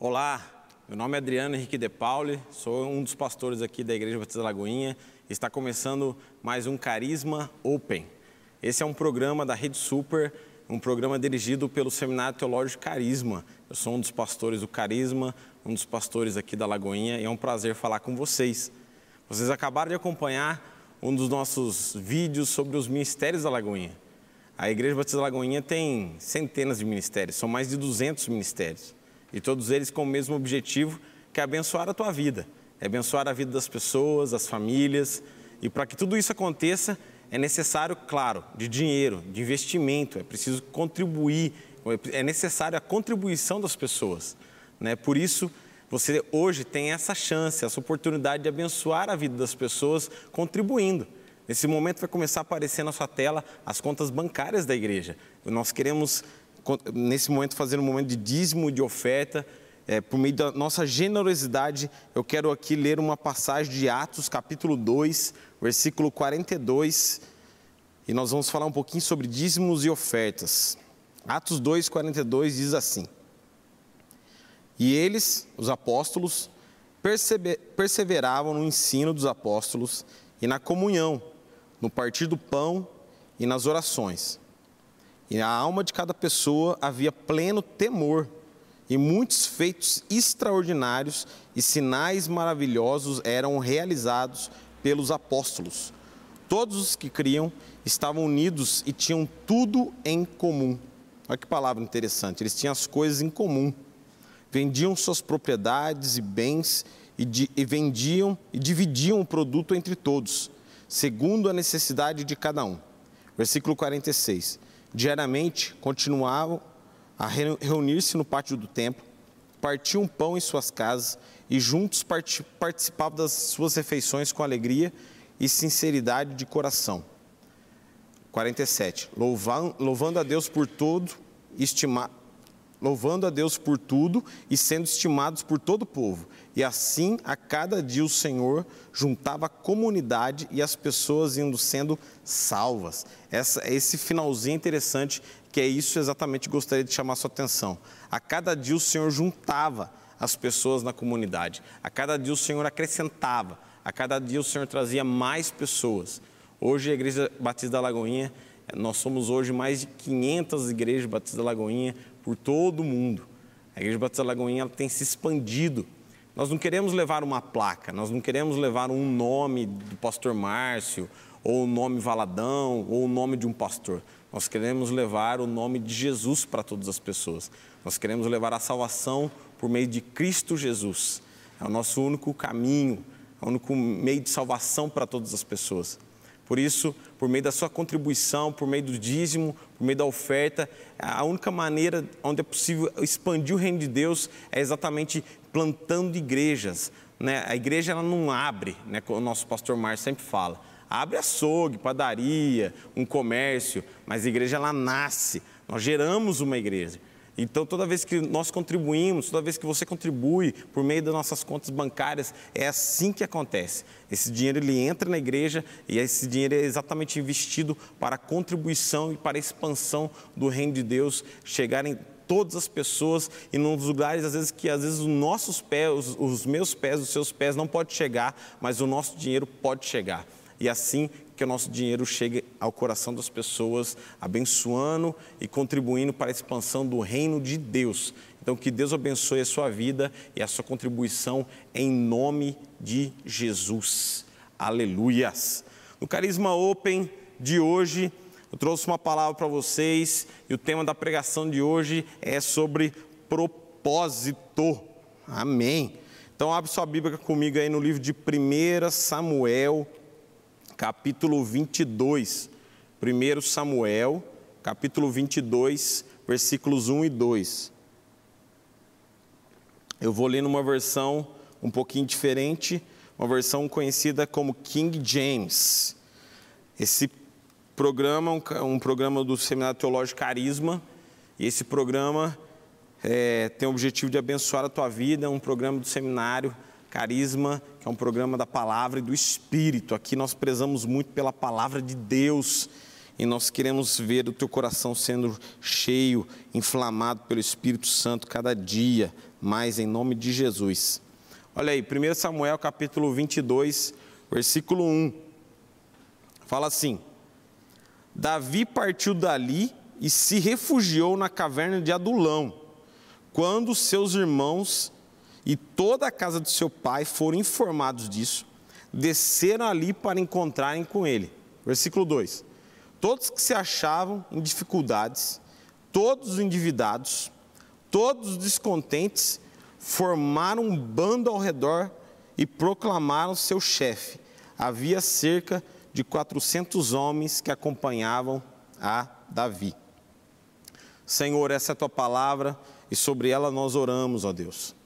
Olá, meu nome é Adriano Henrique De Pauli, sou um dos pastores aqui da Igreja Batista Lagoinha. Está começando mais um Carisma Open. Esse é um programa da Rede Super, um programa dirigido pelo Seminário Teológico Carisma. Eu sou um dos pastores do Carisma, um dos pastores aqui da Lagoinha e é um prazer falar com vocês. Vocês acabaram de acompanhar um dos nossos vídeos sobre os ministérios da Lagoinha. A Igreja Batista Lagoinha tem centenas de ministérios, são mais de 200 ministérios. E todos eles com o mesmo objetivo, que é abençoar a tua vida, é abençoar a vida das pessoas, das famílias. E para que tudo isso aconteça, é necessário, claro, de dinheiro, de investimento, é preciso contribuir, é necessário a contribuição das pessoas. Né? Por isso, você hoje tem essa chance, essa oportunidade de abençoar a vida das pessoas contribuindo. Nesse momento vai começar a aparecer na sua tela as contas bancárias da igreja. Nós queremos nesse momento, fazendo um momento de dízimo, de oferta, é, por meio da nossa generosidade, eu quero aqui ler uma passagem de Atos, capítulo 2, versículo 42, e nós vamos falar um pouquinho sobre dízimos e ofertas. Atos 2, 42 diz assim: E eles, os apóstolos, perseveravam no ensino dos apóstolos e na comunhão, no partir do pão e nas orações. E na alma de cada pessoa havia pleno temor, e muitos feitos extraordinários e sinais maravilhosos eram realizados pelos apóstolos. Todos os que criam estavam unidos e tinham tudo em comum. Olha que palavra interessante, eles tinham as coisas em comum. Vendiam suas propriedades e bens e, e vendiam e dividiam o produto entre todos, segundo a necessidade de cada um. Versículo 46. Diariamente continuavam a reunir-se no pátio do templo, partiam pão em suas casas e juntos participavam das suas refeições com alegria e sinceridade de coração. 47. Louvando, louvando a Deus por todo, estima, louvando a Deus por tudo e sendo estimados por todo o povo. E assim, a cada dia, o Senhor juntava a comunidade e as pessoas indo sendo salvas. Essa, esse finalzinho é interessante, que é isso exatamente gostaria de chamar sua atenção. A cada dia, o Senhor juntava as pessoas na comunidade. A cada dia, o Senhor acrescentava. A cada dia, o Senhor trazia mais pessoas. Hoje, a Igreja Batista da Lagoinha nós somos hoje mais de 500 igrejas batistas da Lagoinha, por todo o mundo. A Igreja Batista Lagoinha ela tem se expandido. Nós não queremos levar uma placa, nós não queremos levar um nome do pastor Márcio, ou o nome Valadão, ou o nome de um pastor. Nós queremos levar o nome de Jesus para todas as pessoas. Nós queremos levar a salvação por meio de Cristo Jesus. É o nosso único caminho, é o único meio de salvação para todas as pessoas. Por isso, por meio da sua contribuição, por meio do dízimo, por meio da oferta, a única maneira onde é possível expandir o reino de Deus é exatamente plantando igrejas. Né? A igreja ela não abre, né? o nosso pastor Márcio sempre fala. Abre açougue, padaria, um comércio, mas a igreja ela nasce. Nós geramos uma igreja. Então, toda vez que nós contribuímos, toda vez que você contribui por meio das nossas contas bancárias, é assim que acontece. Esse dinheiro ele entra na igreja e esse dinheiro é exatamente investido para a contribuição e para a expansão do reino de Deus chegarem todas as pessoas e nos lugares às vezes que às vezes os nossos pés, os, os meus pés, os seus pés não pode chegar, mas o nosso dinheiro pode chegar. E assim que o nosso dinheiro chegue ao coração das pessoas, abençoando e contribuindo para a expansão do reino de Deus. Então, que Deus abençoe a sua vida e a sua contribuição em nome de Jesus. Aleluias! No Carisma Open de hoje, eu trouxe uma palavra para vocês e o tema da pregação de hoje é sobre propósito. Amém. Então abre sua Bíblia comigo aí no livro de 1 Samuel, capítulo 22. 1 Samuel, capítulo 22, versículos 1 e 2. Eu vou ler numa versão um pouquinho diferente, uma versão conhecida como King James. Esse programa é um, programa do Seminário Teológico Carisma, e esse programa é, tem o objetivo de abençoar a tua vida, é um programa do seminário Carisma, que é um programa da palavra e do espírito. Aqui nós prezamos muito pela palavra de Deus e nós queremos ver o teu coração sendo cheio, inflamado pelo Espírito Santo cada dia, mais em nome de Jesus. Olha aí, 1 Samuel capítulo 22, versículo 1. Fala assim: Davi partiu dali e se refugiou na caverna de Adulão, quando seus irmãos e toda a casa de seu pai foram informados disso, desceram ali para encontrarem com ele. Versículo 2: Todos que se achavam em dificuldades, todos os endividados, todos os descontentes, formaram um bando ao redor e proclamaram seu chefe. Havia cerca de 400 homens que acompanhavam a Davi. Senhor, essa é a tua palavra e sobre ela nós oramos, ó Deus.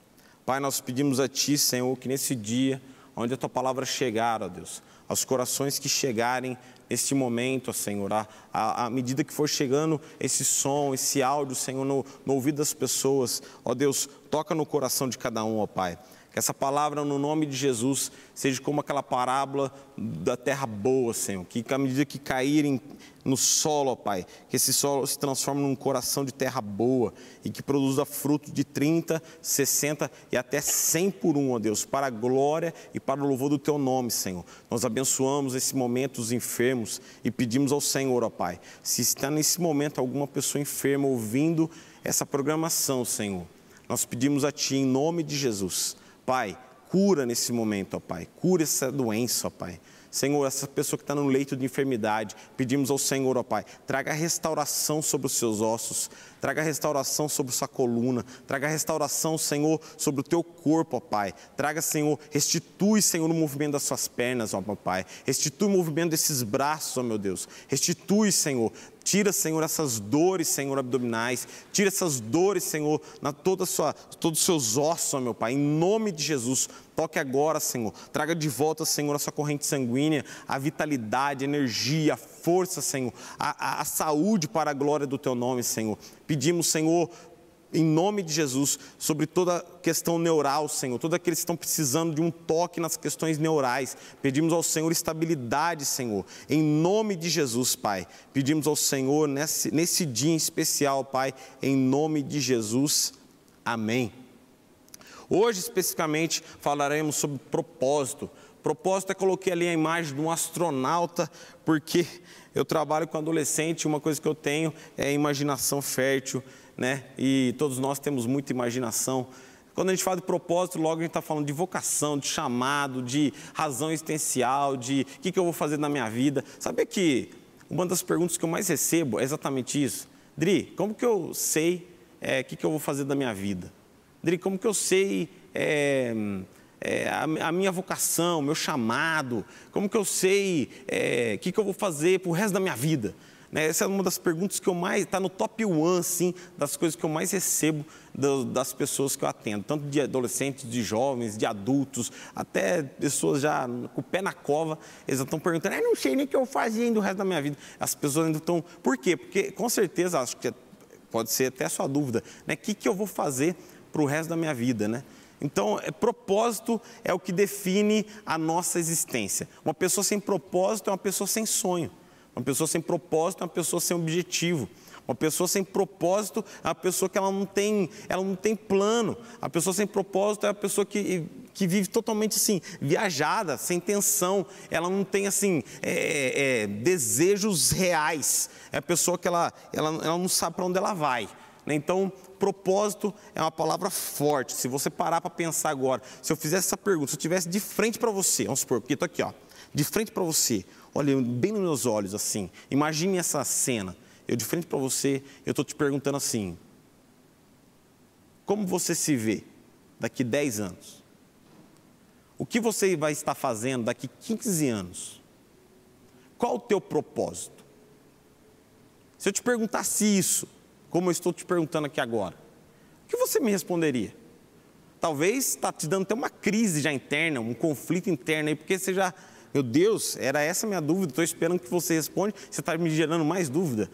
Pai, nós pedimos a Ti, Senhor, que nesse dia, onde a Tua palavra chegar, ó Deus, aos corações que chegarem neste momento, ó Senhor, à, medida que for chegando esse som, esse áudio, Senhor, no, no ouvido das pessoas, ó Deus, toca no coração de cada um, ó Pai. Que essa palavra, no nome de Jesus, seja como aquela parábola da terra boa, Senhor. Que à medida que caírem no solo, ó Pai, que esse solo se transforme num coração de terra boa e que produza fruto de 30, 60 e até 100 por um, ó Deus, para a glória e para o louvor do Teu nome, Senhor. Nós abençoamos esse momento os enfermos e pedimos ao Senhor, ó Pai, se está nesse momento alguma pessoa enferma ouvindo essa programação, Senhor, nós pedimos a Ti em nome de Jesus Pai, cura nesse momento, ó Pai, cura essa doença, ó Pai. Senhor, essa pessoa que está no leito de enfermidade, pedimos ao Senhor, ó Pai, traga restauração sobre os seus ossos, traga restauração sobre sua coluna, traga restauração, Senhor, sobre o teu corpo, ó Pai. Traga, Senhor, restitui, Senhor, o movimento das suas pernas, ó Pai. Restitui o movimento desses braços, ó meu Deus. Restitui, Senhor. Tira, Senhor, essas dores, Senhor, abdominais. Tira essas dores, Senhor, na toda sua, todos os seus ossos, meu Pai. Em nome de Jesus, toque agora, Senhor. Traga de volta, Senhor, a sua corrente sanguínea, a vitalidade, a energia, a força, Senhor, a, a, a saúde para a glória do Teu nome, Senhor. Pedimos, Senhor, em nome de Jesus, sobre toda questão neural, Senhor, todos aqueles que estão precisando de um toque nas questões neurais. Pedimos ao Senhor estabilidade, Senhor, em nome de Jesus, Pai. Pedimos ao Senhor nesse, nesse dia em especial, Pai, em nome de Jesus. Amém. Hoje, especificamente, falaremos sobre propósito. Propósito é coloquei ali a imagem de um astronauta, porque eu trabalho com adolescente, uma coisa que eu tenho é imaginação fértil né? E todos nós temos muita imaginação. Quando a gente fala de propósito, logo a gente está falando de vocação, de chamado, de razão existencial, de o que, que eu vou fazer na minha vida. Sabe que uma das perguntas que eu mais recebo é exatamente isso. Dri, como que eu sei o eh, é, que, que eu vou fazer da minha vida? Dri, como que eu sei é, é, a, a, minha vocação, meu chamado? Como que eu sei o que, que eu vou fazer para o resto da minha vida? Né? Essa é uma das perguntas que eu mais. Está no top one, assim, das coisas que eu mais recebo do, das pessoas que eu atendo, tanto de adolescentes, de jovens, de adultos, até pessoas já com o pé na cova, eles estão perguntando, ah, não sei nem o que eu fazia ainda o resto da minha vida. As pessoas ainda estão. Por quê? Porque com certeza, acho que é, pode ser até a sua dúvida, né? O que, que eu vou fazer para o resto da minha vida, né? Então, é, propósito é o que define a nossa existência. Uma pessoa sem propósito é uma pessoa sem sonho. Uma pessoa sem propósito é uma pessoa sem objetivo. Uma pessoa sem propósito é uma pessoa que ela não tem, ela não tem plano. A pessoa sem propósito é a pessoa que, que vive totalmente assim, viajada, sem tensão. Ela não tem assim é, é, é, desejos reais. É a pessoa que ela, ela, ela não sabe para onde ela vai. Né? Então, propósito é uma palavra forte. Se você parar para pensar agora, se eu fizesse essa pergunta, se eu tivesse de frente para você, vamos supor, porque estou aqui, ó, de frente para você, olha bem nos meus olhos assim, imagine essa cena. Eu de frente para você, eu estou te perguntando assim: como você se vê daqui 10 anos? O que você vai estar fazendo daqui 15 anos? Qual o teu propósito? Se eu te perguntasse isso, como eu estou te perguntando aqui agora, o que você me responderia? Talvez está te dando até uma crise já interna, um conflito interno aí, porque você já meu Deus, era essa minha dúvida, estou esperando que você responda, você está me gerando mais dúvida.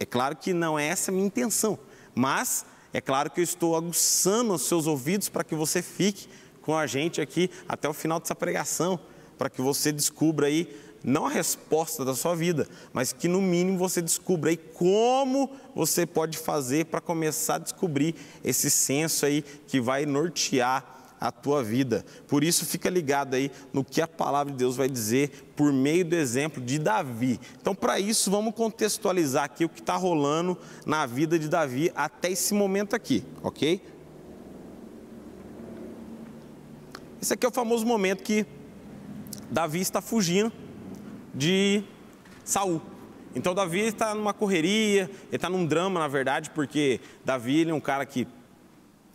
É claro que não é essa a minha intenção, mas é claro que eu estou aguçando os seus ouvidos para que você fique com a gente aqui até o final dessa pregação, para que você descubra aí não a resposta da sua vida, mas que no mínimo você descubra aí como você pode fazer para começar a descobrir esse senso aí que vai nortear a tua vida. Por isso, fica ligado aí no que a palavra de Deus vai dizer por meio do exemplo de Davi. Então, para isso, vamos contextualizar aqui o que está rolando na vida de Davi até esse momento aqui, ok? Esse aqui é o famoso momento que Davi está fugindo de Saul. Então Davi está numa correria, ele está num drama, na verdade, porque Davi ele é um cara que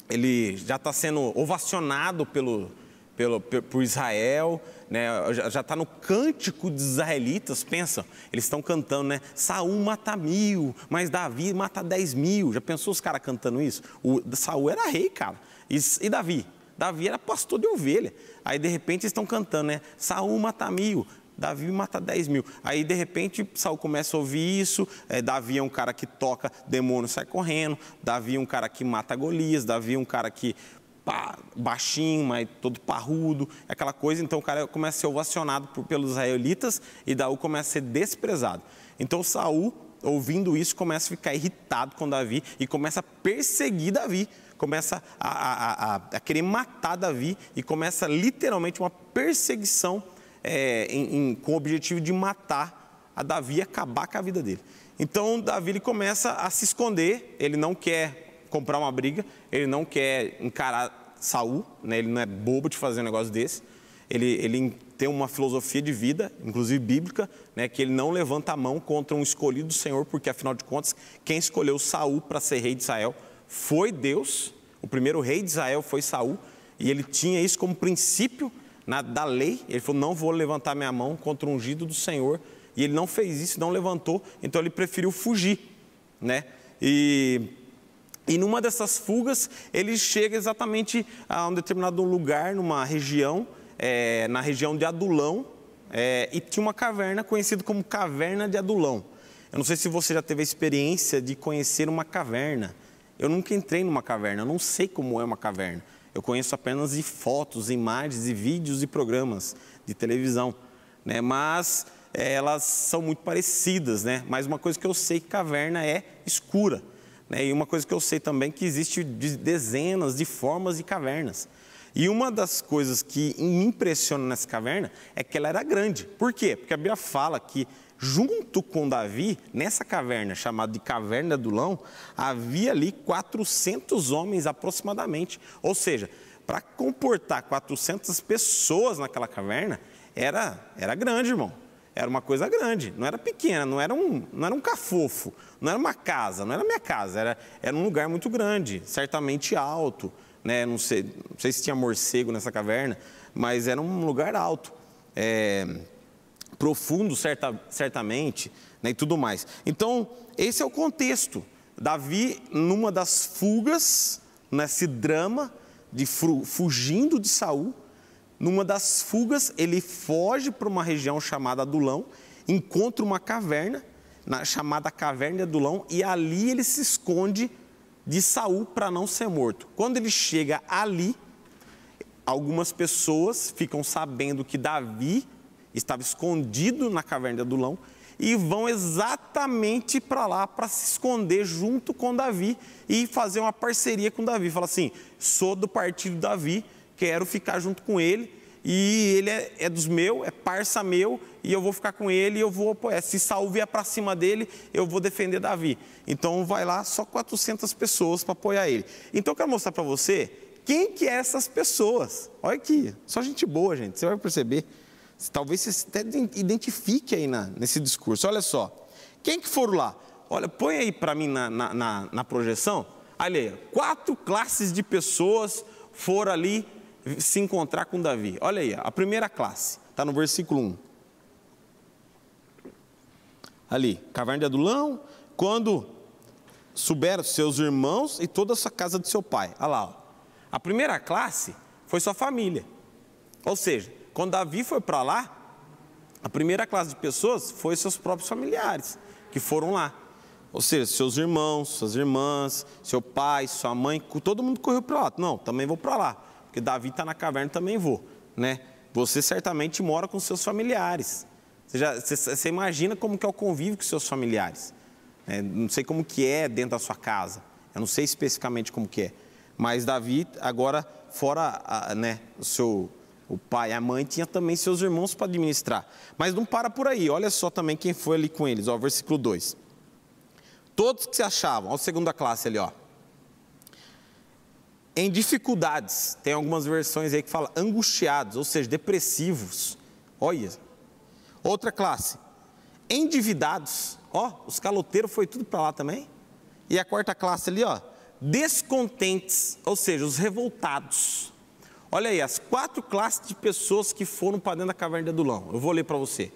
ele já está sendo ovacionado pelo, pelo, por Israel, né? já está no cântico dos israelitas, pensa, eles estão cantando, né? Saul mata mil, mas Davi mata dez mil. Já pensou os caras cantando isso? O Saul era rei, cara. E, e Davi? Davi era pastor de ovelha. Aí de repente eles estão cantando, né? Saul mata mil, Davi mata 10 mil. Aí, de repente, Saul começa a ouvir isso. É, Davi é um cara que toca, demônio sai correndo. Davi é um cara que mata Golias. Davi é um cara que baixinho, mas todo parrudo, aquela coisa. Então o cara começa a ser ovacionado por, pelos israelitas e Daú começa a ser desprezado. Então Saul, ouvindo isso, começa a ficar irritado com Davi e começa a perseguir Davi, começa a, a, a, a querer matar Davi e começa literalmente uma perseguição é, em, em, com o objetivo de matar a Davi e acabar com a vida dele. Então, Davi ele começa a se esconder, ele não quer comprar uma briga, ele não quer encarar Saul, né? ele não é bobo de fazer um negócio desse. Ele, ele tem uma filosofia de vida, inclusive bíblica, né? que ele não levanta a mão contra um escolhido do Senhor, porque afinal de contas, quem escolheu Saul para ser rei de Israel foi Deus. O primeiro rei de Israel foi Saul, e ele tinha isso como princípio na, da lei. Ele falou: não vou levantar minha mão contra o ungido do Senhor. E ele não fez isso, não levantou, então ele preferiu fugir, né? E, e numa dessas fugas, ele chega exatamente a um determinado lugar, numa região, é, na região de Adulão, é, e tinha uma caverna conhecida como Caverna de Adulão. Eu não sei se você já teve a experiência de conhecer uma caverna. Eu nunca entrei numa caverna, eu não sei como é uma caverna. Eu conheço apenas de fotos, imagens e vídeos e programas de televisão, né? Mas é, elas são muito parecidas, né? Mas uma coisa que eu sei que caverna é escura, né? E uma coisa que eu sei também que existe dezenas de formas de cavernas. E uma das coisas que me impressiona nessa caverna é que ela era grande. Por quê? Porque a Bíblia fala que junto com Davi, nessa caverna chamada de Caverna do Lão, havia ali 400 homens aproximadamente. Ou seja, para comportar 400 pessoas naquela caverna, era, era grande, irmão. Era uma coisa grande, não era pequena, não era, um, não era um cafofo, não era uma casa, não era minha casa, era, era um lugar muito grande, certamente alto, né? não, sei, não sei se tinha morcego nessa caverna, mas era um lugar alto. É profundo, certa, certamente, né, e tudo mais. Então, esse é o contexto. Davi, numa das fugas, nesse drama de fugindo de Saul, numa das fugas, ele foge para uma região chamada Adulão, encontra uma caverna, na, chamada Caverna de Adulão, e ali ele se esconde de Saul para não ser morto. Quando ele chega ali, algumas pessoas ficam sabendo que Davi estava escondido na caverna de Adulão e vão exatamente para lá para se esconder junto com Davi e fazer uma parceria com Davi. Fala assim: sou do partido Davi, quero ficar junto com ele e ele é, é dos meus, é parça meu e eu vou ficar com ele e eu vou apoiar. Se Saul vier é para cima dele, eu vou defender Davi. Então vai lá só 400 pessoas para apoiar ele. Então eu quero mostrar para você quem que é essas pessoas. Olha aqui, só gente boa, gente. Você vai perceber. Talvez você até identifique aí na, nesse discurso. Olha só, quem que foram lá? Olha, põe aí para mim na, na, na, na projeção. Olha aí, quatro classes de pessoas foram ali se encontrar com Davi. Olha aí, a primeira classe, está no versículo 1. Ali, caverna de Adulão, quando souberam seus irmãos e toda a sua casa do seu pai. Olha lá, ó. a primeira classe foi sua família. Ou seja, quando Davi foi para lá, a primeira classe de pessoas foi seus próprios familiares que foram lá. Ou seja, seus irmãos, suas irmãs, seu pai, sua mãe, todo mundo correu para lá. Não, também vou para lá, porque Davi está na caverna, também vou, né? Você certamente mora com seus familiares. Você, já, você, você imagina como que é o convívio com seus familiares. É, não sei como que é dentro da sua casa. Eu não sei especificamente como que é. Mas Davi, agora, fora né, o seu o pai, e a mãe, tinha também seus irmãos para administrar. Mas não para por aí, olha só também quem foi ali com eles, ó, versículo 2. Todos que se achavam, ó, segunda classe ali, ó. Em dificuldades, tem algumas versões aí que fala angustiados, ou seja, depressivos. Olha. Outra classe, endividados, ó, os caloteiros foi tudo para lá também. E a quarta classe ali, ó, descontentes, ou seja, os revoltados. Olha aí, as quatro classes de pessoas que foram para dentro da caverna de Adulão. Eu vou ler para você.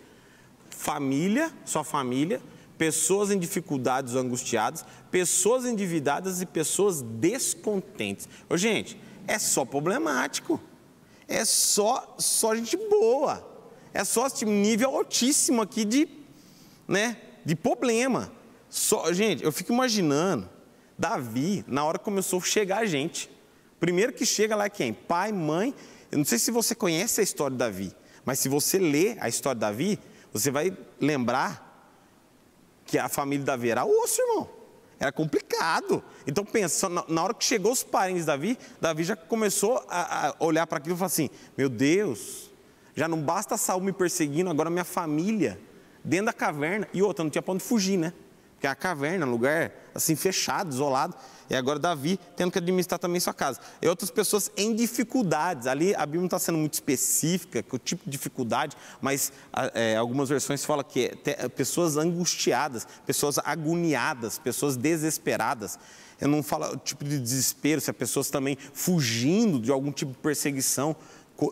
Família, sua família, pessoas em dificuldades ou angustiadas, pessoas endividadas e pessoas descontentes. Ô, gente, é só problemático. É só, só gente boa. É só tipo, nível altíssimo aqui de, né, de problema. Só, gente, eu fico imaginando Davi na hora que começou a chegar a gente. Primeiro que chega lá é quem? Pai, mãe. Eu não sei se você conhece a história de Davi, mas se você lê a história de Davi, você vai lembrar que a família de Davi era osso, irmão. Era complicado. Então, pensa, na hora que chegou os parentes de Davi, Davi já começou a, olhar para aquilo e falar assim: Meu Deus, já não basta Saul me perseguindo, agora minha família, dentro da caverna. E outra, não tinha para onde fugir, né? Porque é a caverna, um lugar assim fechado, isolado. E agora Davi tendo que administrar também sua casa. E outras pessoas em dificuldades. Ali a Bíblia não está sendo muito específica, que o tipo de dificuldade, mas é, algumas versões falam que é pessoas angustiadas, pessoas agoniadas, pessoas desesperadas. Eu não falo o tipo de desespero, se é pessoas também fugindo de algum tipo de perseguição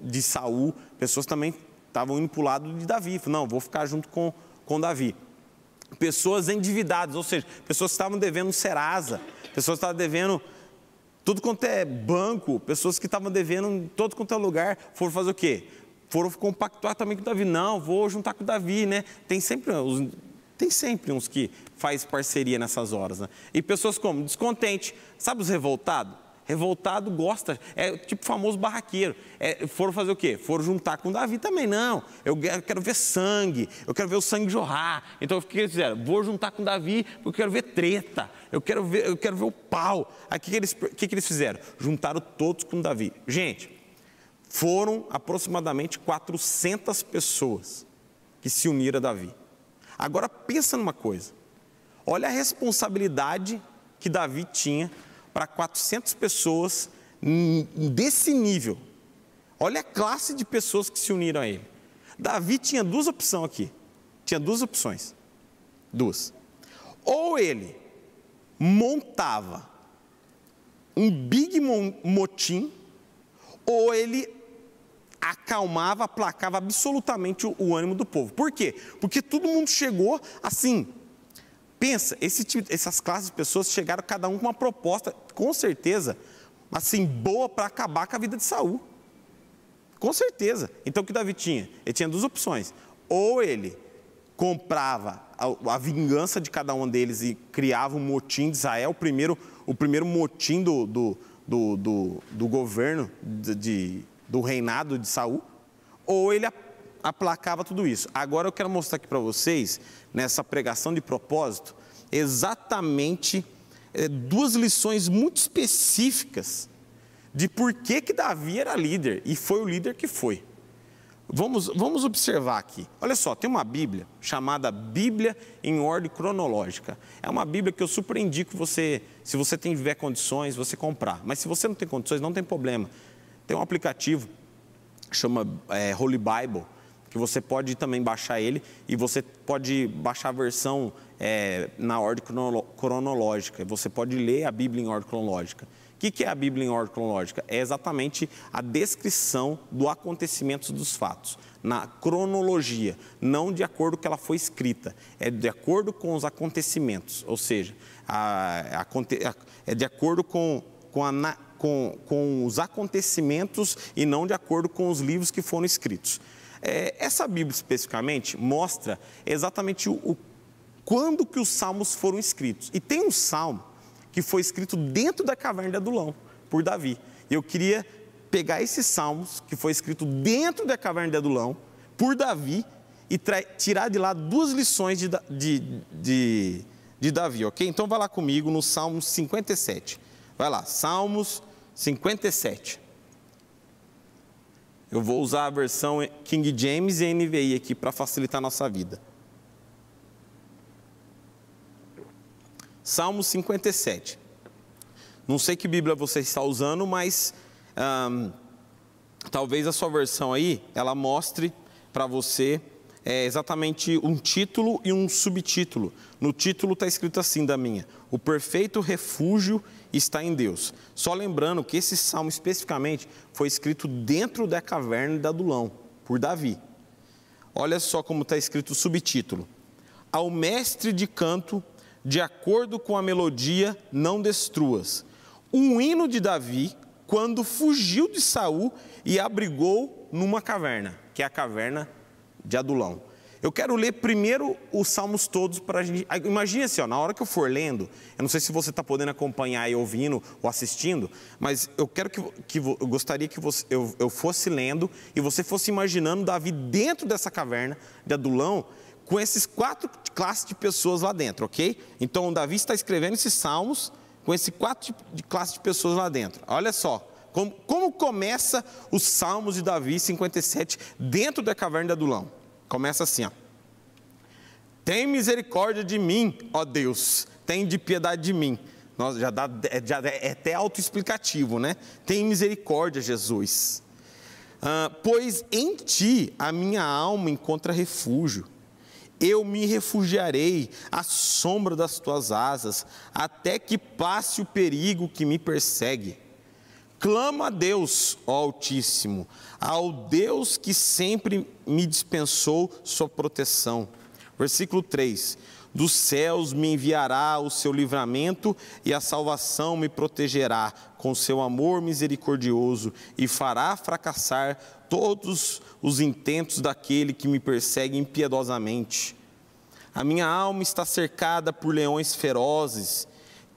de Saul, pessoas também estavam indo para o lado de Davi. Não, vou ficar junto com, com Davi pessoas endividadas, ou seja, pessoas que estavam devendo Serasa, pessoas que estavam devendo tudo quanto é banco, pessoas que estavam devendo em todo quanto é lugar, foram fazer o quê? Foram compactuar também com o Davi. Não, vou juntar com o Davi, né? Tem sempre os, tem sempre uns que faz parceria nessas horas, né? E pessoas como descontente, sabe os revoltados? Revoltado gosta, é tipo famoso barraqueiro. É, foram fazer o quê? Foram juntar com Davi também. Não, eu quero ver sangue, eu quero ver o sangue jorrar. Então o que eles fizeram? Vou juntar com Davi porque eu quero ver treta, eu quero ver, eu quero ver o pau. O que eles, que, que eles fizeram? Juntaram todos com Davi. Gente, foram aproximadamente 400 pessoas que se uniram a Davi. Agora pensa numa coisa. Olha a responsabilidade que Davi tinha para 400 pessoas desse nível. Olha a classe de pessoas que se uniram a ele. Davi tinha duas opções aqui. Tinha duas opções. Duas. Ou ele montava um big motim, ou ele acalmava, aplacava absolutamente o, o ânimo do povo. Por quê? Porque todo mundo chegou assim, Pensa, esse tipo, essas classes de pessoas chegaram cada um com uma proposta, com certeza, assim, boa para acabar com a vida de Saul. Com certeza. Então o que Davi tinha? Ele tinha duas opções. Ou ele comprava a, a vingança de cada um deles e criava um motim de Israel, o primeiro, o primeiro motim do, do, do, do, do governo, de, do reinado de Saul, ou ele aplacava tudo isso. Agora eu quero mostrar aqui para vocês, nessa pregação de propósito, exatamente é, duas lições muito específicas de por que, que Davi era líder e foi o líder que foi. Vamos, vamos observar aqui. Olha só, tem uma Bíblia chamada Bíblia em ordem cronológica. É uma Bíblia que eu super indico você, se você tiver condições, você comprar. Mas se você não tem condições, não tem problema. Tem um aplicativo chama é, Holy Bible que você pode também baixar ele e você pode baixar a versão é, na ordem cronológica. Você pode ler a Bíblia em ordem cronológica. O que, que é a Bíblia em ordem cronológica? É exatamente a descrição do acontecimento dos fatos, na cronologia, não de acordo com que ela foi escrita, é de acordo com os acontecimentos, ou seja, a, a, a, é de acordo com, com a com, com, os acontecimentos e não de acordo com os livros que foram escritos. É, essa Bíblia especificamente mostra exatamente o, o quando que os salmos foram escritos. E tem um salmo que foi escrito dentro da caverna de Adulão, por Davi. Eu queria pegar esses salmos que foi escrito dentro da caverna de Adulão, por Davi, e tirar de lá duas lições de, de, de, de, Davi, ok? Então vai lá comigo no Salmo 57. Vai lá, Salmos 57. Eu vou usar a versão King James e NVI aqui para facilitar a nossa vida. Salmo 57. Não sei que Bíblia você está usando, mas hum, talvez a sua versão aí ela mostre para você é, exatamente um título e um subtítulo. No título está escrito assim da minha: O perfeito refúgio está em Deus. Só lembrando que esse salmo especificamente foi escrito dentro da caverna de Adulão, por Davi. Olha só como está escrito o subtítulo: Ao mestre de canto, de acordo com a melodia, não destruas. Um hino de Davi quando fugiu de Saul e abrigou numa caverna, que é a caverna de Adulão. Eu quero ler primeiro os salmos todos para a gente. Imagina assim, ó, na hora que eu for lendo, eu não sei se você está podendo acompanhar e ouvindo ou assistindo, mas eu quero que, que eu gostaria que você, eu, eu fosse lendo e você fosse imaginando Davi dentro dessa caverna de Adulão com esses quatro classes de pessoas lá dentro, ok? Então Davi está escrevendo esses salmos com esses quatro tipo de classes de pessoas lá dentro. Olha só. Como, como começa os Salmos de Davi 57 dentro da caverna de Adulão? Começa assim, ó. Tem misericórdia de mim, ó Deus, tem de piedade de mim. Nós já, dá, é, já é, é até autoexplicativo, né? Tem misericórdia, Jesus. Ah, pois em ti a minha alma encontra refúgio. Eu me refugiarei à sombra das tuas asas, até que passe o perigo que me persegue. Clama a Deus, ó Altíssimo, ao Deus que sempre me dispensou sua proteção. Versículo 3: Dos céus me enviará o seu livramento e a salvação me protegerá com seu amor misericordioso e fará fracassar todos os intentos daquele que me persegue impiedosamente. A minha alma está cercada por leões ferozes.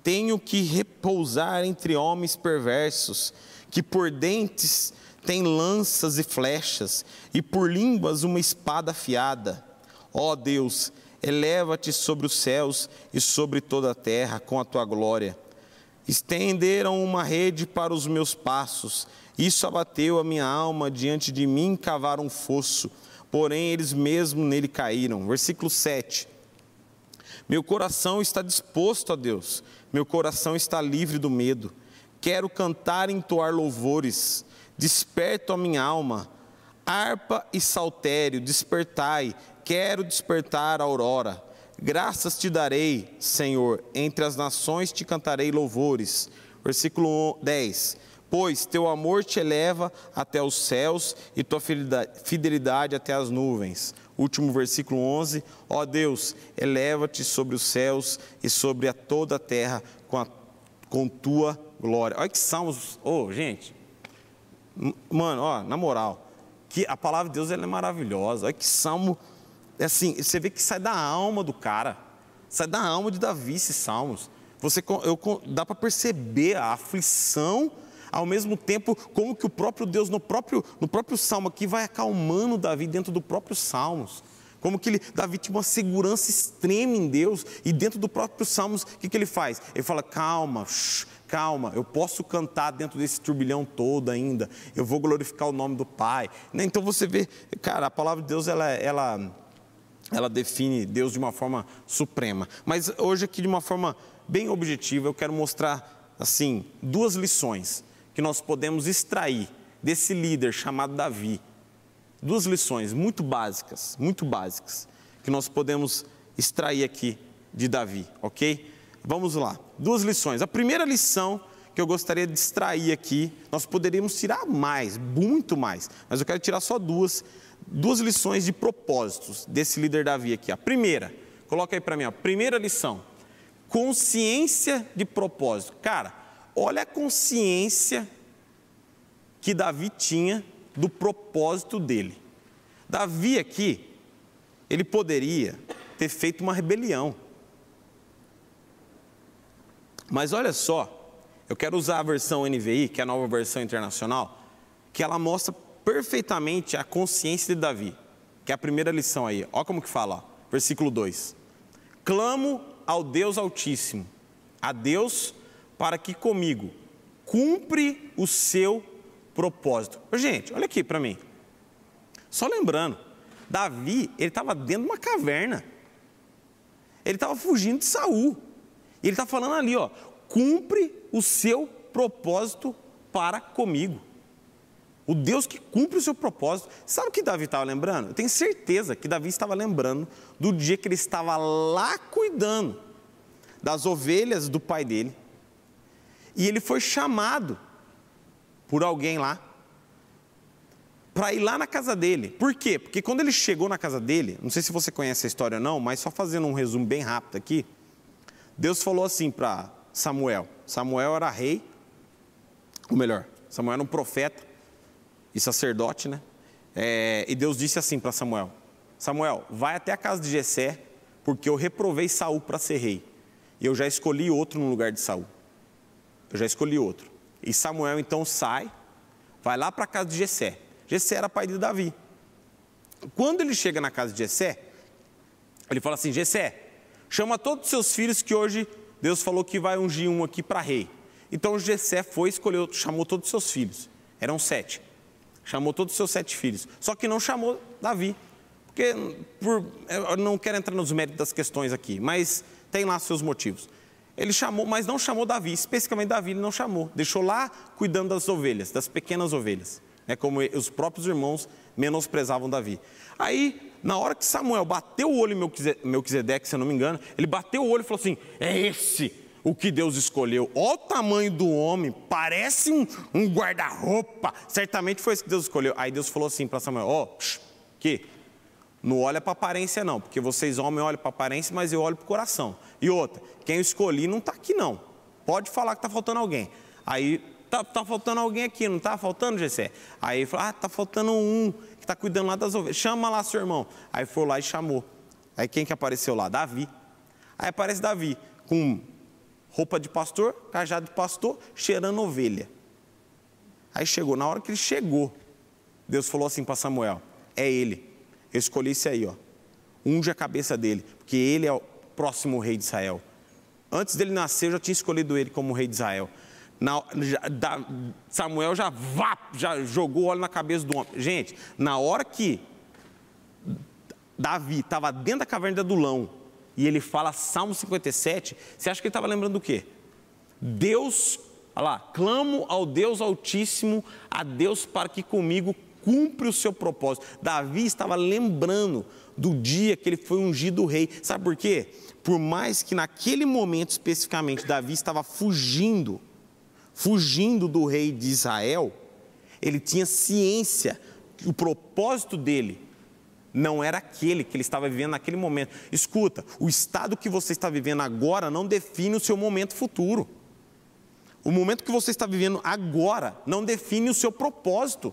Tenho que repousar entre homens perversos, que por dentes tem lanças e flechas, e por línguas uma espada afiada. Ó Deus, eleva-te sobre os céus e sobre toda a terra com a tua glória. Estenderam uma rede para os meus passos, isso abateu a minha alma diante de mim, cavaram um fosso, porém eles mesmo nele caíram. Versículo 7. Meu coração está disposto a Deus, meu coração está livre do medo. Quero cantar e entoar louvores Desperto a minha alma, harpa e saltério, despertai, quero despertar a aurora. Graças te darei, Senhor, entre as nações te cantarei louvores. Versículo 10. Pois teu amor te eleva até os céus e tua fidelidade até as nuvens. Último versículo 11. Ó Deus, eleva-te sobre os céus e sobre a toda a terra com, a, com tua glória. Olha que salmos, oh, gente, Mano, ó, na moral, que a palavra de Deus ela é maravilhosa. Olha que salmo, é assim, você vê que sai da alma do cara, sai da alma de Davi esses salmos. Você, eu, dá para perceber a aflição, ao mesmo tempo como que o próprio Deus no próprio no próprio salmo aqui vai acalmando Davi dentro do próprio salmos. Como que ele, Davi tinha uma segurança extrema em Deus e dentro do próprio Salmos, o que, que ele faz? Ele fala, calma, shh, calma, eu posso cantar dentro desse turbilhão todo ainda, eu vou glorificar o nome do Pai. Né? Então você vê, cara, a palavra de Deus, ela, ela, ela define Deus de uma forma suprema. Mas hoje aqui, de uma forma bem objetiva, eu quero mostrar, assim, duas lições que nós podemos extrair desse líder chamado Davi. Duas lições muito básicas, muito básicas, que nós podemos extrair aqui de Davi, ok? Vamos lá. Duas lições. A primeira lição que eu gostaria de extrair aqui, nós poderíamos tirar mais, muito mais, mas eu quero tirar só duas, duas lições de propósitos desse líder Davi aqui. A primeira, coloca aí para mim, a primeira lição, consciência de propósito. Cara, olha a consciência que Davi tinha do propósito dele. Davi aqui, ele poderia ter feito uma rebelião. Mas olha só, eu quero usar a versão NVI, que é a nova versão internacional, que ela mostra perfeitamente a consciência de Davi, que é a primeira lição aí. Olha como que fala, ó. versículo 2. Clamo ao Deus Altíssimo, a Deus para que comigo cumpre o seu propósito. Gente, olha aqui para mim. Só lembrando, Davi, ele estava dentro de uma caverna. Ele estava fugindo de Saul. Ele está falando ali, ó, cumpre o seu propósito para comigo. O Deus que cumpre o seu propósito. Sabe o que Davi estava lembrando? Eu tenho certeza que Davi estava lembrando do dia que ele estava lá cuidando das ovelhas do pai dele. E ele foi chamado por alguém lá para ir lá na casa dele. Por quê? Porque quando ele chegou na casa dele, não sei se você conhece a história ou não, mas só fazendo um resumo bem rápido aqui, Deus falou assim para Samuel: Samuel era rei, ou melhor, Samuel era um profeta e sacerdote, né? É, e Deus disse assim para Samuel: Samuel, vai até a casa de Jessé, porque eu reprovei Saul para ser rei. E eu já escolhi outro no lugar de Saul. Eu já escolhi outro. E Samuel então sai, vai lá para a casa de Jessé. Jessé era pai de Davi. Quando ele chega na casa de Jessé, ele fala assim: Jessé, Chama todos os seus filhos que hoje Deus falou que vai ungir um aqui para rei. Então Jessé foi, escolheu, chamou todos os seus filhos. Eram sete. Chamou todos os seus sete filhos. Só que não chamou Davi. Porque por, é, eu não quero entrar nos méritos das questões aqui, mas tem lá seus motivos. Ele chamou, mas não chamou Davi, especificamente Davi ele não chamou. Deixou lá cuidando das ovelhas, das pequenas ovelhas, né, como os próprios irmãos menosprezavam Davi. Aí na hora que Samuel bateu o olho em Melquisedeque, se eu não me engano, ele bateu o olho e falou assim: é esse o que Deus escolheu. Olha o tamanho do homem, parece um, um guarda-roupa. Certamente foi isso que Deus escolheu. Aí Deus falou assim para Samuel: ó, oh, que não olha para aparência não, porque vocês homens olham para aparência, mas eu olho para o coração. E outra, quem eu escolhi não está aqui não. Pode falar que está faltando alguém. Aí tá, tá faltando alguém aqui, não está faltando, Gessé? Aí fala, ah, está faltando um que está cuidando lá das ovelhas. Chama lá seu irmão. Aí foi lá e chamou. Aí quem que apareceu lá? Davi. Aí aparece Davi com roupa de pastor, cajado de pastor, cheirando ovelha. Aí chegou, na hora que ele chegou, Deus falou assim para Samuel: É ele, eu escolhi esse aí, ó. Unge a cabeça dele, porque ele é o próximo rei de Israel. Antes dele nascer, eu já tinha escolhido ele como rei de Israel. Na, da, Samuel já, vá, já jogou óleo na cabeça do homem. Gente, na hora que Davi estava dentro da caverna de Adulão e ele fala Salmo 57, você acha que ele estava lembrando do quê? Deus, olha lá, clamo ao Deus Altíssimo, a Deus para que comigo cumpra o seu propósito. Davi estava lembrando do dia que ele foi ungido rei. Sabe por quê? Por mais que naquele momento especificamente Davi estava fugindo fugindo do rei de Israel, ele tinha ciência que o propósito dele não era aquele que ele estava vivendo naquele momento. Escuta, o estado que você está vivendo agora não define o seu momento futuro. O momento que você está vivendo agora não define o seu propósito.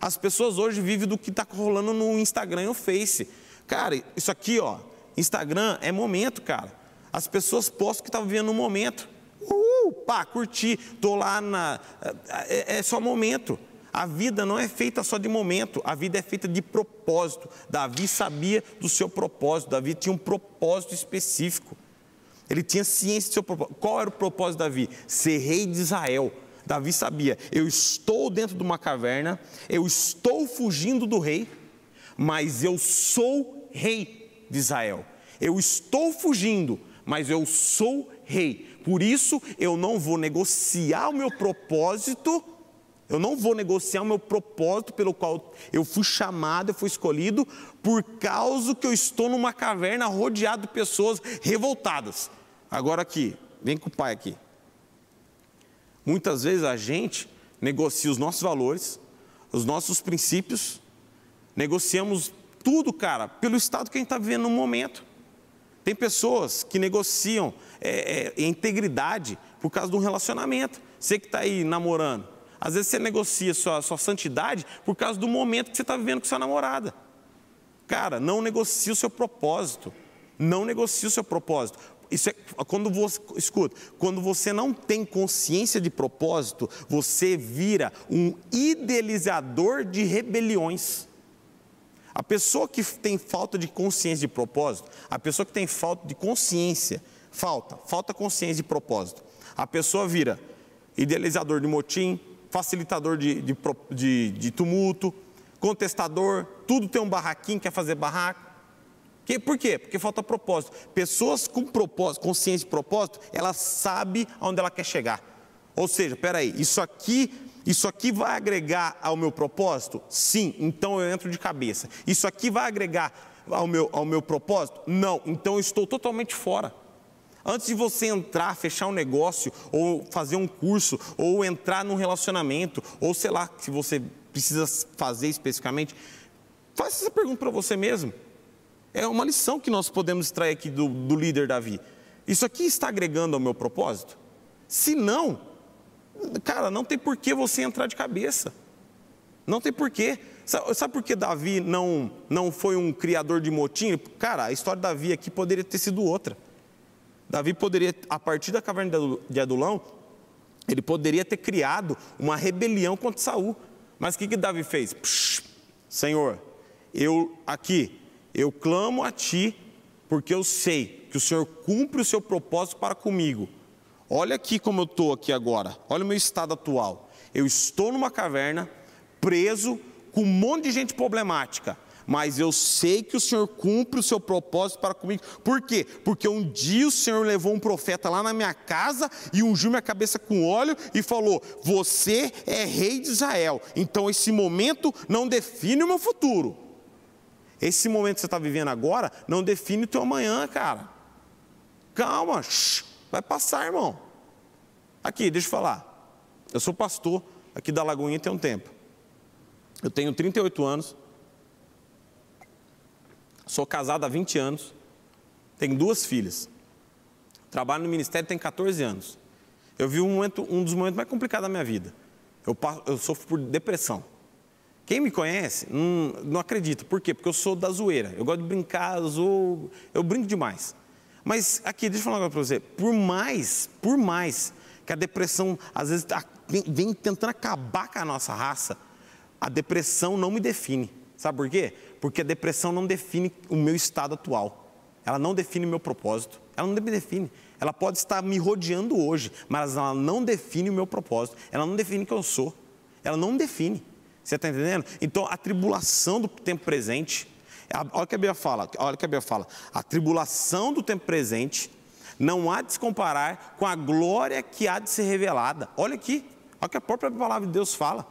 As pessoas hoje vivem do que está rolando no Instagram e no Face. Cara, isso aqui, ó, Instagram é momento, cara. As pessoas postam o que estão vivendo no momento. Uh, pá, curti, tô lá na. É, é, é só momento. A vida não é feita só de momento, a vida é feita de propósito. Davi sabia do seu propósito, Davi tinha um propósito específico. Ele tinha ciência do seu propósito. Qual era o propósito de Davi? Ser rei de Israel. Davi sabia: eu estou dentro de uma caverna, eu estou fugindo do rei, mas eu sou rei de Israel. Eu estou fugindo, mas eu sou rei. Por isso eu não vou negociar o meu propósito, eu não vou negociar o meu propósito pelo qual eu fui chamado, eu fui escolhido, por causa que eu estou numa caverna rodeado de pessoas revoltadas. Agora aqui, vem com o pai aqui. Muitas vezes a gente negocia os nossos valores, os nossos princípios, negociamos tudo, cara, pelo estado que a gente está vivendo no momento. Tem pessoas que negociam é, é, integridade por causa de um relacionamento. Você que está aí namorando, às vezes você negocia sua, sua santidade por causa do momento que você está vivendo com sua namorada. Cara, não negocie o seu propósito. Não negocie o seu propósito. Isso é quando você escuta, quando você não tem consciência de propósito, você vira um idealizador de rebeliões. A pessoa que tem falta de consciência de propósito, a pessoa que tem falta de consciência, falta, falta consciência de propósito, a pessoa vira idealizador de motim, facilitador de, de, de, de tumulto, contestador, tudo tem um barraquinho, quer fazer barraco. Por quê? Porque falta propósito. Pessoas com propósito, consciência de propósito, ela sabe aonde ela quer chegar. Ou seja, peraí, isso aqui isso aqui vai agregar ao meu propósito? Sim, então eu entro de cabeça. Isso aqui vai agregar ao meu, ao meu propósito? Não, então eu estou totalmente fora. Antes de você entrar, fechar um negócio, ou fazer um curso, ou entrar num relacionamento, ou sei lá, se você precisa fazer especificamente, faça essa pergunta para você mesmo. É uma lição que nós podemos extrair aqui do, do líder Davi. Isso aqui está agregando ao meu propósito? Se não, Cara, não tem por que você entrar de cabeça. Não tem porquê. Sabe, sabe por que Davi não, não foi um criador de motim? Cara, a história de Davi aqui poderia ter sido outra. Davi poderia, a partir da caverna de Adulão, ele poderia ter criado uma rebelião contra Saul. Mas o que, que Davi fez? Psh, Senhor, eu aqui, eu clamo a ti, porque eu sei que o Senhor cumpre o seu propósito para comigo Olha aqui como eu estou aqui agora, olha o meu estado atual. Eu estou numa caverna, preso, com um monte de gente problemática, mas eu sei que o Senhor cumpre o seu propósito para comigo. Por quê? Porque um dia o Senhor levou um profeta lá na minha casa e ungiu minha cabeça com óleo e falou: Você é rei de Israel, então esse momento não define o meu futuro. Esse momento que você está vivendo agora não define o teu amanhã, cara. Calma, shh. Vai passar, irmão. Aqui, deixa eu falar. Eu sou pastor aqui da Lagoinha tem um tempo. Eu tenho 38 anos. Sou casado há 20 anos. Tenho duas filhas. Trabalho no ministério tem 14 anos. Eu vi um, momento, um dos momentos mais complicados da minha vida. Eu, eu sofro por depressão. Quem me conhece não, não acredita. Por quê? Porque eu sou da zoeira. Eu gosto de brincar, eu brinco demais. Mas aqui, deixa eu falar agora para você. Por mais, por mais que a depressão às vezes tá, vem, vem tentando acabar com a nossa raça, a depressão não me define. Sabe por quê? Porque a depressão não define o meu estado atual. Ela não define o meu propósito. Ela não me define. Ela pode estar me rodeando hoje, mas ela não define o meu propósito. Ela não define quem eu sou. Ela não define. Você está entendendo? Então, a tribulação do tempo presente, é, olha o que a Bíblia fala, olha o que a Bíblia fala. A tribulação do tempo presente não há de se comparar com a glória que há de ser revelada. Olha aqui, olha o que a própria palavra de Deus fala.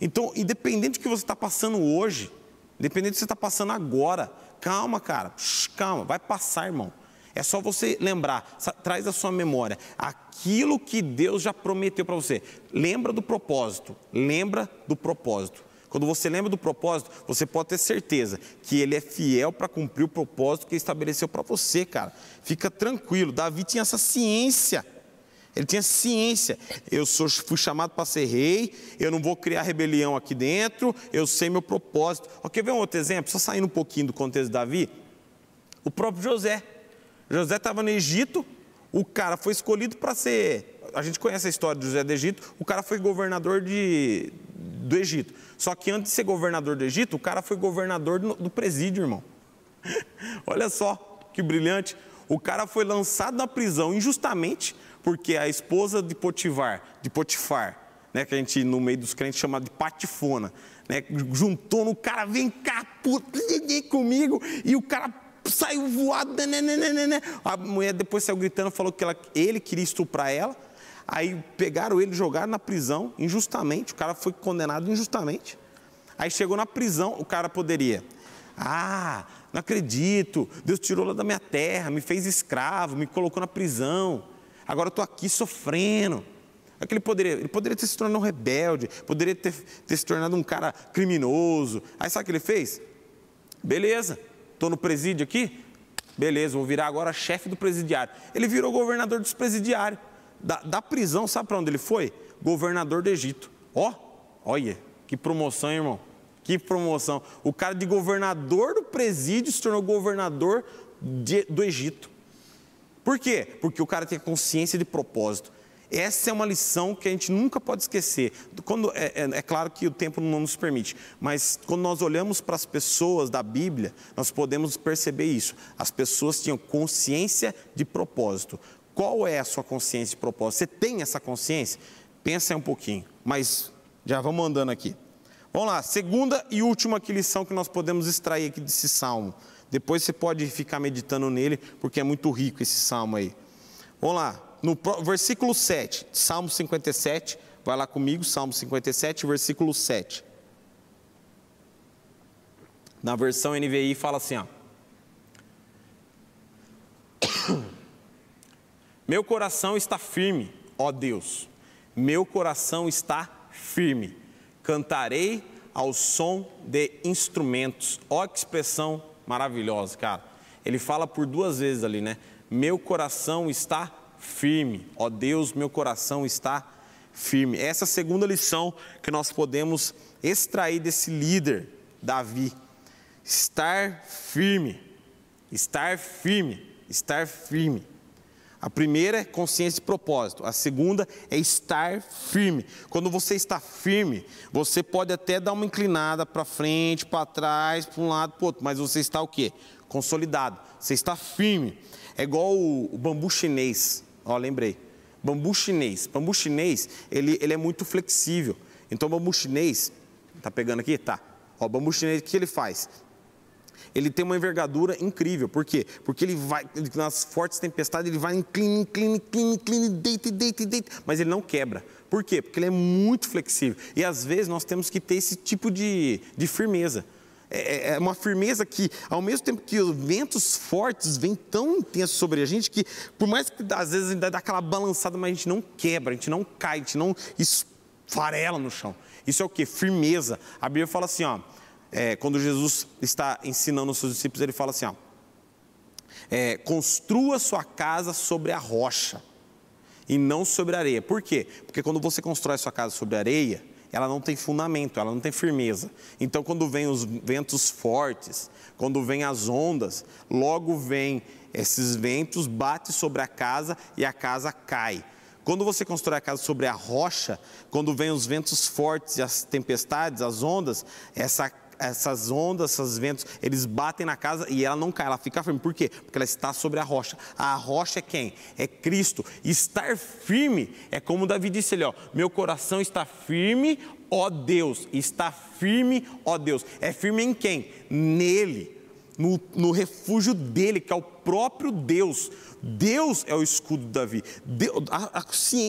Então, independente do que você está passando hoje, independente do que você está passando agora, calma, cara, calma, vai passar, irmão. É só você lembrar, traz da sua memória aquilo que Deus já prometeu para você. Lembra do propósito, lembra do propósito. Quando você lembra do propósito, você pode ter certeza que ele é fiel para cumprir o propósito que ele estabeleceu para você, cara. Fica tranquilo. Davi tinha essa ciência. Ele tinha ciência. Eu sou, fui chamado para ser rei, eu não vou criar rebelião aqui dentro, eu sei meu propósito. quer ver um outro exemplo? Só saindo um pouquinho do contexto de Davi. O próprio José. José estava no Egito, o cara foi escolhido para ser. A gente conhece a história de José do Egito, o cara foi governador de, do Egito. Só que antes de ser governador do Egito, o cara foi governador do, presídio, irmão. Olha só que brilhante. O cara foi lançado na prisão injustamente porque a esposa de Potifar, de Potifar, né, que a gente no meio dos crentes chama de patifona, né, juntou no cara, vem cá, puta, comigo, e o cara saiu voado, né, né, né, né, a mulher depois saiu gritando, falou que ela, ele queria estuprar ela, Aí pegaram ele, jogaram na prisão injustamente. O cara foi condenado injustamente. Aí chegou na prisão, o cara poderia. Ah, não acredito. Deus tirou lá da minha terra, me fez escravo, me colocou na prisão. Agora eu estou aqui sofrendo. É que ele poderia, ele poderia ter se tornado um rebelde, poderia ter, ter se tornado um cara criminoso. Aí sabe o que ele fez? Beleza, estou no presídio aqui, beleza, vou virar agora chefe do presidiário. Ele virou governador dos presidiários da, da prisão, sabe para onde ele foi? Governador do Egito. Ó, oh, olha, que promoção, irmão. Que promoção. O cara de governador do presídio se tornou governador de, do Egito. Por quê? Porque o cara tem consciência de propósito. Essa é uma lição que a gente nunca pode esquecer. Quando, é, é, é claro que o tempo não nos permite, mas quando nós olhamos para as pessoas da Bíblia, nós podemos perceber isso. As pessoas tinham consciência de propósito. Qual é a sua consciência de propósito? Você tem essa consciência? Pensa aí um pouquinho, mas já vamos andando aqui. Vamos lá, segunda e última lição que nós podemos extrair aqui desse salmo. Depois você pode ficar meditando nele, porque é muito rico esse salmo aí. Vamos lá, no versículo 7, Salmo 57, vai lá comigo, Salmo 57, versículo 7. Na versão NVI fala assim, ó. Meu coração está firme, ó Deus, meu coração está firme. Cantarei ao som de instrumentos. Ó que expressão maravilhosa, cara. Ele fala por duas vezes ali, né? Meu coração está firme. Ó Deus, meu coração está firme. Essa é a segunda lição que nós podemos extrair desse líder, Davi. Estar firme. Estar firme. Estar firme. A primeira é consciência de propósito, a segunda é estar firme. Quando você está firme, você pode até dar uma inclinada para frente, para trás, para um lado, para outro, mas você está o quê? Consolidado. Você está firme. É igual o, o bambu chinês. Ó, lembrei. Bambu chinês. Bambu chinês, ele, ele é muito flexível. Então, bambu chinês, tá pegando aqui? Tá. Ó, bambu chinês, o que ele faz? ele tem uma envergadura incrível. Por quê? Porque ele vai, nas fortes tempestades, ele vai inclina, inclina, inclina, inclina, deita, deita, deita, mas ele não quebra. Por quê? Porque ele é muito flexível. E às vezes nós temos que ter esse tipo de, de firmeza é, é, é uma firmeza que, ao mesmo tempo que os ventos fortes vêm tão intensos sobre a gente, que por mais que às vezes ainda dá aquela balançada, mas a gente não quebra, a gente não cai, a gente não esfarela no chão. Isso é o que? Firmeza. A Bíblia fala assim, ó é, quando Jesus está ensinando os seus discípulos, ele fala assim: ó, é, construa sua casa sobre a rocha e não sobre a areia. Por quê? Porque quando você constrói sua casa sobre areia, ela não tem fundamento, ela não tem firmeza. Então, quando vem os ventos fortes, quando vem as ondas, logo vem esses ventos, bate sobre a casa e a casa cai. Quando você constrói a casa sobre a rocha, quando vem os ventos fortes e as tempestades, as ondas, essa essas ondas, esses ventos, eles batem na casa e ela não cai, ela fica firme. Por quê? Porque ela está sobre a rocha. A rocha é quem? É Cristo. Estar firme é como Davi disse ali, ó, meu coração está firme, ó Deus, está firme, ó Deus. É firme em quem? Nele no, no, refúgio dele, que é o próprio Deus. Deus é o escudo de Davi. Deus, a,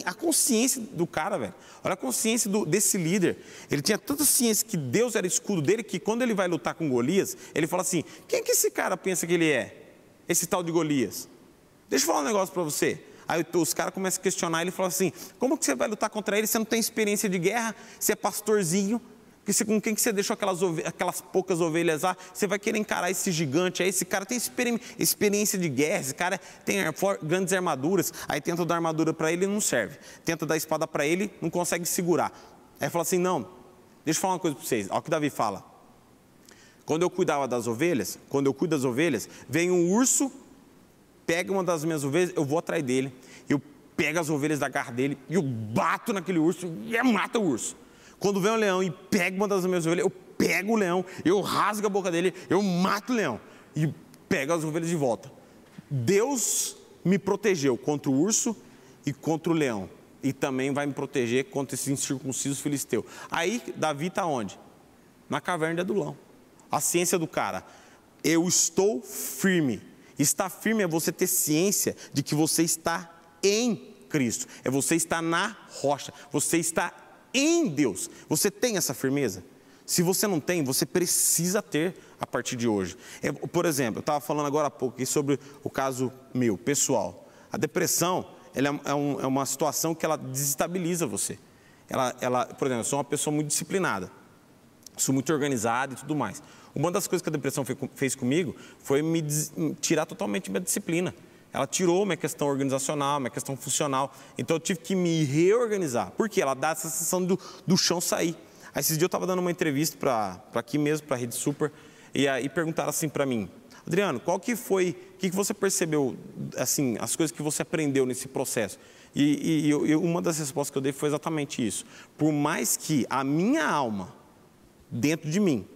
a, consciência do cara, velho. Olha a consciência do, desse líder. Ele tinha tanta ciência que Deus era escudo dele que quando ele vai lutar com Golias, ele fala assim: quem que esse cara pensa que ele é? Esse tal de Golias? Deixa eu falar um negócio para você. Aí os caras começam a questionar ele e falam assim: como que você vai lutar contra ele? Você não tem experiência de guerra, você é pastorzinho, porque com quem que você deixou aquelas, aquelas poucas ovelhas lá, você vai querer encarar esse gigante aí. Esse cara tem experi experiência de guerra, esse cara tem grandes armaduras. Aí tenta dar armadura para ele, não serve. Tenta dar espada para ele, não consegue segurar. Aí fala assim: não, deixa eu falar uma coisa para vocês. Olha o que Davi fala. Quando eu cuidava das ovelhas, quando eu cuido das ovelhas, vem um urso, pega uma das minhas ovelhas, eu vou atrás dele, eu pego as ovelhas da garra dele e eu bato naquele urso e mata o urso. Quando vem um leão e pega uma das minhas ovelhas, eu pego o leão, eu rasgo a boca dele, eu mato o leão e pego as ovelhas de volta. Deus me protegeu contra o urso e contra o leão. E também vai me proteger contra esse incircunciso filisteu. Aí Davi está onde? Na caverna de Adulão. A ciência do cara. Eu estou firme. Estar firme é você ter ciência de que você está em Cristo. É você estar na rocha. Você está em Deus. Você tem essa firmeza? Se você não tem, você precisa ter a partir de hoje. É, por exemplo, eu estava falando agora há pouco sobre o caso meu, pessoal. A depressão é, é, um, é, uma situação que ela desestabiliza você. Ela, ela, por exemplo, eu sou uma pessoa muito disciplinada, sou muito organizada e tudo mais. Uma das coisas que a depressão fez comigo foi me tirar totalmente minha disciplina ela tirou minha questão organizacional, minha questão funcional. Então eu tive que me reorganizar. Porque ela dá essa sensação do, do chão sair. Aí esses dias eu estava dando uma entrevista para aqui mesmo, para a Rede Super, e aí perguntaram assim para mim, Adriano, qual que foi, o que, que você percebeu, assim, as coisas que você aprendeu nesse processo? E, e, e, uma das respostas que eu dei foi exatamente isso. Por mais que a minha alma, dentro de mim,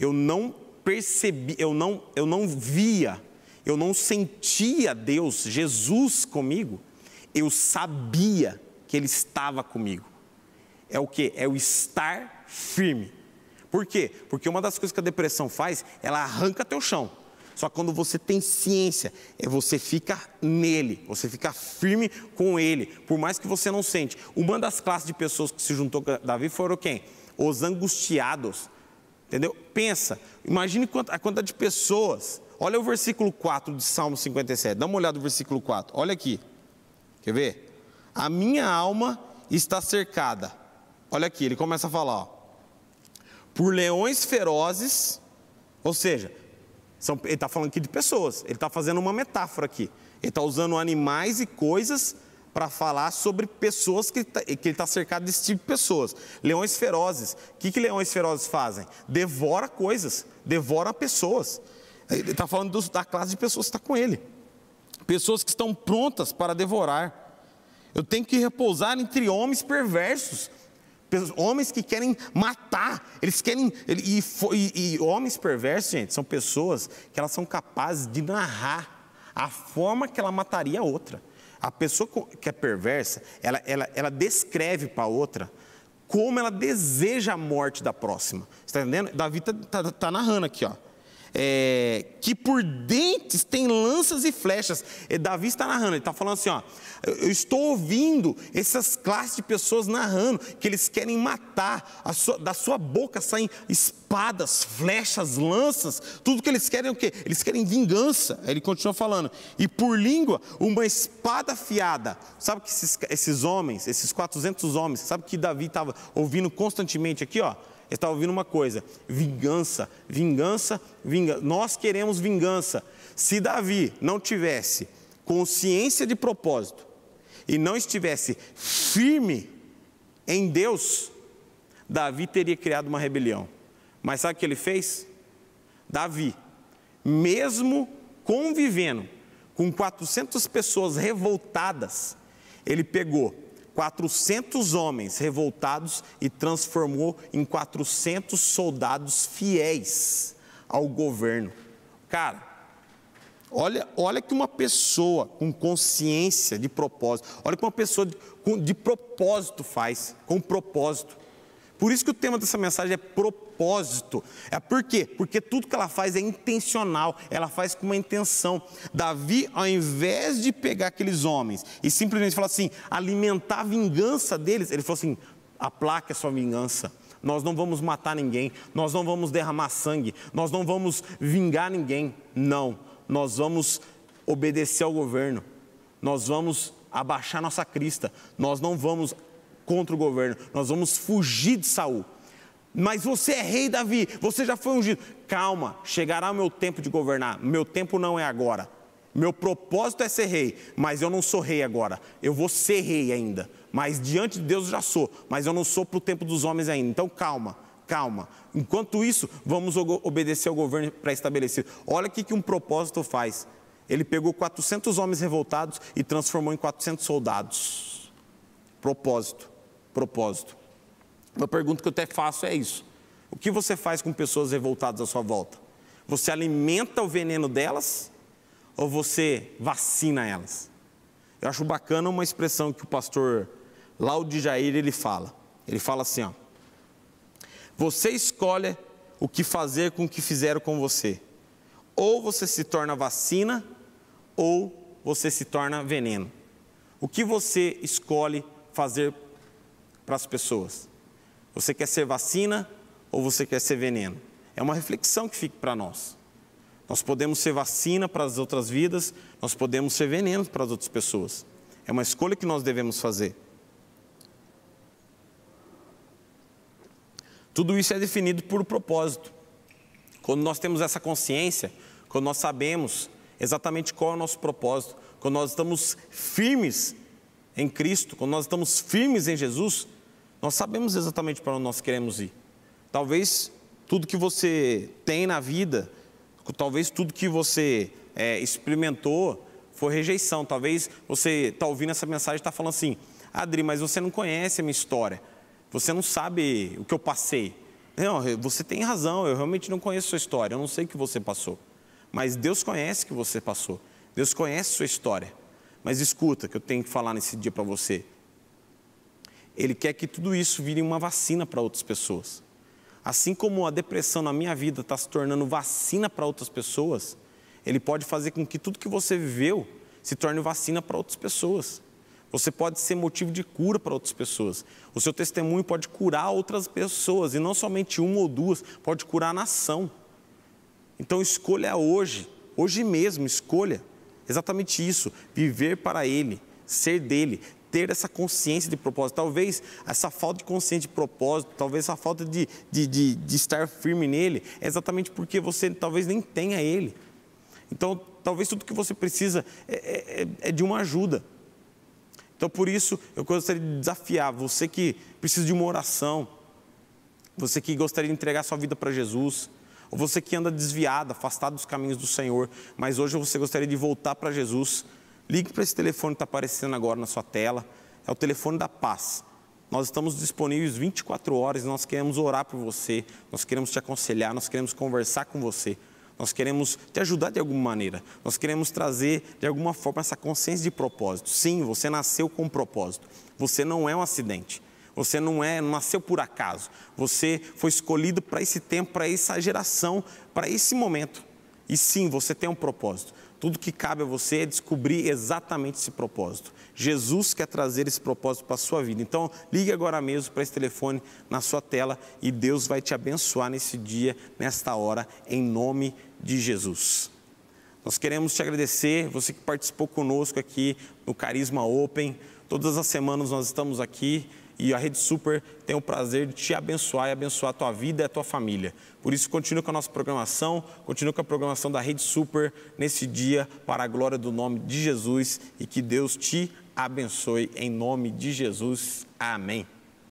eu não percebi, eu não, eu não via eu não sentia Deus, Jesus comigo, eu sabia que Ele estava comigo. É o que? É o estar firme. Por quê? Porque uma das coisas que a depressão faz, ela arranca teu chão. Só quando você tem ciência, é você fica nele, você fica firme com ele, por mais que você não sente. Uma das classes de pessoas que se juntou com Davi foram quem? Os angustiados. Entendeu? Pensa, imagine a quantidade de pessoas Olha o versículo 4 de Salmo 57. Dá uma olhada no versículo 4. Olha aqui. Quer ver? A minha alma está cercada. Olha aqui, ele começa a falar. Ó, por leões ferozes, ou seja, são, ele está falando aqui de pessoas. Ele está fazendo uma metáfora aqui. Ele está usando animais e coisas para falar sobre pessoas que, tá, que ele está cercado desse tipo de pessoas. Leões ferozes. O que, que leões ferozes fazem? Devora coisas, devora pessoas. Ele está falando da classe de pessoas que está com ele. Pessoas que estão prontas para devorar. Eu tenho que repousar entre homens perversos. Homens que querem matar, eles querem. E, e, e homens perversos, gente, são pessoas que elas são capazes de narrar a forma que ela mataria a outra. A pessoa que é perversa, ela, ela, ela descreve para a outra como ela deseja a morte da próxima. Você está entendendo? Davi está tá, tá narrando aqui, ó é, que por dentes tem lanças e flechas. E Davi está narrando, ele está falando assim: ó, eu estou ouvindo essas classes de pessoas narrando que eles querem matar, sua, da sua boca saem espadas, flechas, lanças, tudo que eles querem é o quê? Eles querem vingança. Ele continua falando, e por língua, uma espada afiada. Sabe que esses, esses homens, esses 400 homens, sabe que Davi estava ouvindo constantemente aqui, ó? estava ouvindo uma coisa: vingança, vingança, vingança. Nós queremos vingança. Se Davi não tivesse consciência de propósito e não estivesse firme em Deus, Davi teria criado uma rebelião. Mas sabe o que ele fez? Davi, mesmo convivendo com 400 pessoas revoltadas, ele pegou 400 homens revoltados e transformou em 400 soldados fiéis ao governo. Cara, olha, olha que uma pessoa com consciência de propósito, olha que uma pessoa de, de propósito faz, com propósito. Por isso que o tema dessa mensagem é propósito. É por quê? Porque tudo que ela faz é intencional, ela faz com uma intenção. Davi, ao invés de pegar aqueles homens e simplesmente falar assim, alimentar a vingança deles, ele falou assim: aplaque a sua vingança nós não vamos matar ninguém, nós não vamos derramar sangue, nós não vamos vingar ninguém. Não, nós vamos obedecer ao governo, nós vamos abaixar nossa crista, nós não vamos contra o governo. Nós vamos fugir de Saul. Mas você é rei Davi, você já foi ungido. Calma, chegará o meu tempo de governar. Meu tempo não é agora. Meu propósito é ser rei, mas eu não sou rei agora. Eu vou ser rei ainda. Mas diante de Deus eu já sou, mas eu não sou para o tempo dos homens ainda. Então calma, calma. Enquanto isso, vamos obedecer ao governo pré-estabelecido. Olha o que, que um propósito faz. Ele pegou 400 homens revoltados e transformou em 400 soldados. Propósito propósito. Uma pergunta que eu até faço é isso: o que você faz com pessoas revoltadas à sua volta? Você alimenta o veneno delas ou você vacina elas? Eu acho bacana uma expressão que o pastor Laude Jair ele fala. Ele fala assim, ó: Você escolhe o que fazer com o que fizeram com você. Ou você se torna vacina ou você se torna veneno. O que você escolhe fazer para as pessoas. Você quer ser vacina ou você quer ser veneno? É uma reflexão que fica para nós. Nós podemos ser vacina para as outras vidas, nós podemos ser veneno para as outras pessoas. É uma escolha que nós devemos fazer. Tudo isso é definido por propósito. Quando nós temos essa consciência, quando nós sabemos exatamente qual é o nosso propósito, quando nós estamos firmes em Cristo, quando nós estamos firmes em Jesus, nós sabemos exatamente para onde nós queremos ir. Talvez tudo que você tem na vida, talvez tudo que você é, experimentou foi rejeição. Talvez você está ouvindo essa mensagem e está falando assim: Adri, mas você não conhece a minha história. Você não sabe o que eu passei. Não, você tem razão, eu realmente não conheço a sua história, eu não sei o que você passou. Mas Deus conhece o que você passou. Deus conhece a sua história. Mas escuta que eu tenho que falar nesse dia para você. Ele quer que tudo isso vire uma vacina para outras pessoas. Assim como a depressão na minha vida está se tornando vacina para outras pessoas, ele pode fazer com que tudo que você viveu se torne vacina para outras pessoas. Você pode ser motivo de cura para outras pessoas. O seu testemunho pode curar outras pessoas, e não somente uma ou duas, pode curar a nação. Então escolha hoje, hoje mesmo, escolha exatamente isso: viver para Ele, ser dele, ter essa consciência de propósito. Talvez essa falta de consciência de propósito, talvez essa falta de, de, de, de estar firme nele, é exatamente porque você talvez nem tenha ele. Então, talvez tudo que você precisa é, é, é, é de uma ajuda. Então, por isso, eu gostaria de desafiar você que precisa de uma oração, você que gostaria de entregar sua vida para Jesus, ou você que anda desviado, afastado dos caminhos do Senhor, mas hoje você gostaria de voltar para Jesus, Ligue para esse telefone que está aparecendo agora na sua tela. É o telefone da paz. Nós estamos disponíveis 24 horas e nós queremos orar por você, nós queremos te aconselhar, nós queremos conversar com você, nós queremos te ajudar de alguma maneira, nós queremos trazer de alguma forma essa consciência de propósito. Sim, você nasceu com um propósito, você não é um acidente. Você não é, não nasceu por acaso. Você foi escolhido para esse tempo, para essa geração, para esse momento. E sim, você tem um propósito. Tudo que cabe a você é descobrir exatamente esse propósito. Jesus quer trazer esse propósito para a sua vida. Então, ligue agora mesmo para esse telefone na sua tela e Deus vai te abençoar nesse dia, nesta hora, em nome de Jesus. Nós queremos te agradecer, você que participou conosco aqui no Carisma Open. Todas as semanas nós estamos aqui e a Rede Super tem o prazer de te abençoar e abençoar a tua vida e a tua família. Por isso, continue com a nossa programação, continue com a programação da Rede Super nesse dia, para a glória do nome de Jesus e que Deus te abençoe em nome de Jesus. Amém.